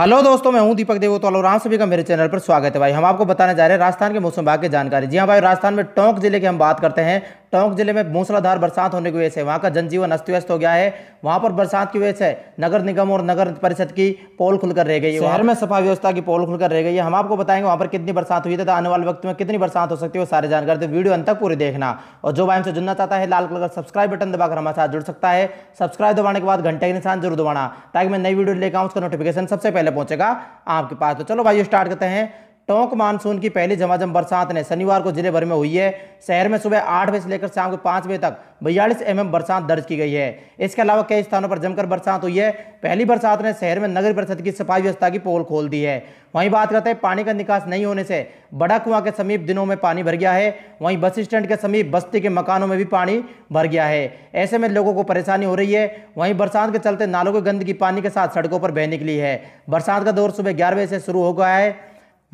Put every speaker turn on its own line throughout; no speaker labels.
hello दोस्तों मैं हूं दीपक देव और आप सभी का मेरे चैनल पर स्वागत है भाई हम आपको बताने जा रहे हैं राजस्थान के मौसम विभाग की जानकारी जी हाँ भाई राजस्थान में टोंक जिले की हम बात करते हैं टोंक जिले में मूसलाधार बरसात होने की वजह से वहाँ का जनजीवन अस्त व्यस्त हो गया है वहाँ पर बरसात की वजह से नगर निगम और नगर परिषद की पोल खुलकर रह गई है शहर में सफाई व्यवस्था की पोल खुलकर रह गई है हम आपको बताएंगे वहाँ पर कितनी बरसात हुई तथा आने वाले वक्त में कितनी बरसात हो सकती है वो सारे जानकारी तो वीडियो अंत तक पूरी देखना और जो भाई हमसे जुड़ना चाहता है लाल कलर सब्सक्राइब बटन दबाकर हमारे साथ जुड़ सकता है सब्सक्राइब दबाने के बाद घंटे के निशान जरूर दबाना ताकि मैं नई वीडियो लेकर आऊँ उसका नोटिफिकेशन सबसे पहले पहुंचेगा आपके पास तो चलो भाई स्टार्ट करते हैं टोंक मानसून की पहली झमाझम बरसात ने शनिवार को जिले भर में हुई है शहर में सुबह आठ बजे से लेकर शाम को पाँच बजे तक बयालीस एमएम बरसात दर्ज की गई है इसके अलावा कई स्थानों पर जमकर बरसात हुई है पहली बरसात ने शहर में नगर परिषद की सफाई व्यवस्था की पोल खोल दी है वहीं बात करते हैं पानी का निकास नहीं होने से बड़ा कुआं के समीप दिनों में पानी भर गया है वहीं बस स्टैंड के समीप बस्ती के मकानों में भी पानी भर गया है ऐसे में लोगों को परेशानी हो रही है वहीं बरसात के चलते नालों के गंदगी पानी के साथ सड़कों पर बह निकली है बरसात का दौर सुबह ग्यारह बजे से शुरू हो गया है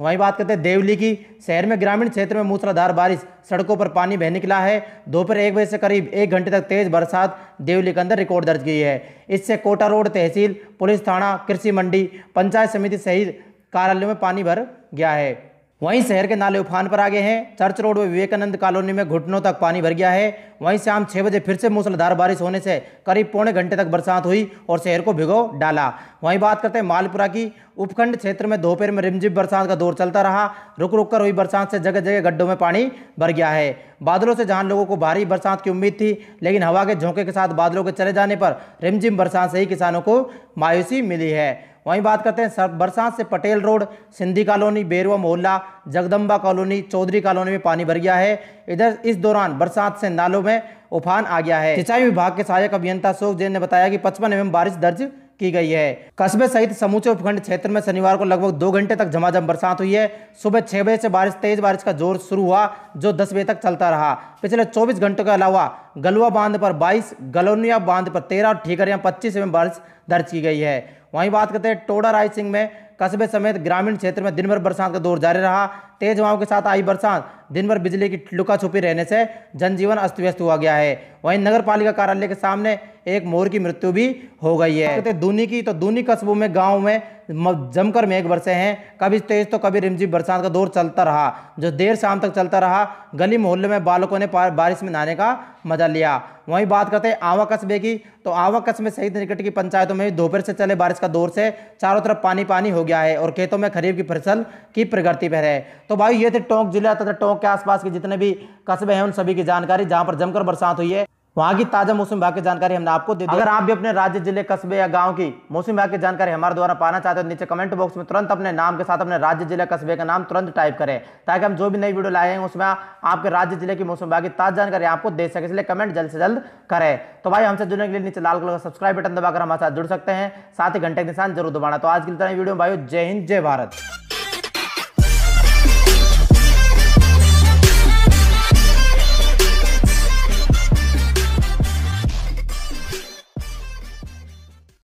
वहीं बात करते हैं देवली की शहर में ग्रामीण क्षेत्र में मूसलाधार बारिश सड़कों पर पानी बह निकला है दोपहर एक बजे से करीब एक घंटे तक तेज बरसात देवली के अंदर रिकॉर्ड दर्ज की है इससे कोटा रोड तहसील पुलिस थाना कृषि मंडी पंचायत समिति सहित कार्यालयों में पानी भर गया है वहीं शहर के नाले उफान पर आ गए हैं चर्च रोड में विवेकानंद कॉलोनी में घुटनों तक पानी भर गया है वहीं शाम छः बजे फिर से मूसलाधार बारिश होने से करीब पौने घंटे तक बरसात हुई और शहर को भिगो डाला वहीं बात करते हैं मालपुरा की उपखंड क्षेत्र में दोपहर में रिमझिम बरसात का दौर चलता रहा रुक रुक कर हुई बरसात से जगह जगह गड्ढों में पानी भर गया है बादलों से जहां लोगों को भारी बरसात की उम्मीद थी लेकिन हवा के झोंके के साथ बादलों के चले जाने पर रिमझिम बरसात से ही किसानों को मायूसी मिली है वहीं बात करते हैं बरसात से पटेल रोड सिंधी कॉलोनी बेरवा मोहल्ला जगदम्बा कॉलोनी चौधरी कॉलोनी में पानी भर गया है इधर इस दौरान बरसात से नालों में उफान आ गया है सिंचाई विभाग के सहायक अभियंता अशोक जैन ने बताया कि पचपन एम बारिश दर्ज की गई है कस्बे सहित समूचे उपखंड क्षेत्र में शनिवार को लगभग दो घंटे तक झमाझम बरसात हुई है सुबह छह बजे से बारिश तेज बारिश का जोर शुरू हुआ जो दस बजे तक चलता रहा पिछले चौबीस घंटों के अलावा गलुआ बांध पर बाईस गलोनिया बांध पर तेरह और ठीकरिया पच्चीस में बारिश दर्ज की गई है वहीं बात करते हैं टोडा राय सिंह में कस्बे समेत ग्रामीण क्षेत्र में दिनभर बरसात का दौर जारी रहा तेज हवाओं के साथ आई बरसात दिनभर बिजली की लुका छुपी रहने से जनजीवन अस्त व्यस्त हुआ गया है वहीं नगर पालिका कार्यालय के सामने एक मोर की मृत्यु भी हो गई है कहते दूनी की तो दूनी कस्बों में गाँव में जमकर मेघ बरसे हैं कभी तेज तो कभी रिमझिम बरसात का दौर चलता रहा जो देर शाम तक चलता रहा गली मोहल्ले में बालकों ने बारिश में नहाने का मजा लिया वहीं बात करते हैं आवा कस्बे की तो आवा कस्बे सहित निकट की पंचायतों में दोपहर से चले बारिश का दौर से चारों तरफ पानी पानी हो गया है और खेतों में खरीफ की फसल की प्रगति पर है तो भाई ये थे टोंक जिला तथा टोंक के आसपास के जितने भी कस्बे हैं उन सभी की जानकारी जहाँ पर जमकर बरसात हुई है वहां की ताज़ा मौसम विभाग की जानकारी हमने आपको दे दी अगर आप भी अपने राज्य जिले कस्बे या गांव की मौसम विभाग की जानकारी हमारे द्वारा पाना चाहते हो तो नीचे कमेंट बॉक्स में तुरंत अपने नाम के साथ अपने राज्य जिले कस्बे का नाम तुरंत टाइप करें ताकि हम जो भी नई वीडियो लाएंगे उसमें आपके राज्य जिले की मौसम विभाग की ताज़ा जानकारी आपको दे सके इसलिए कमेंट जल्द से जल्द करें तो भाई हमसे जुड़ने के लिए नीचे लाल कलर का सब्सक्राइब बटन दबाकर हमारे साथ जुड़ सकते हैं साथ ही घंटे के निशान जरूर दबाना तो आज के लिए वीडियो भाई जय हिंद जय भारत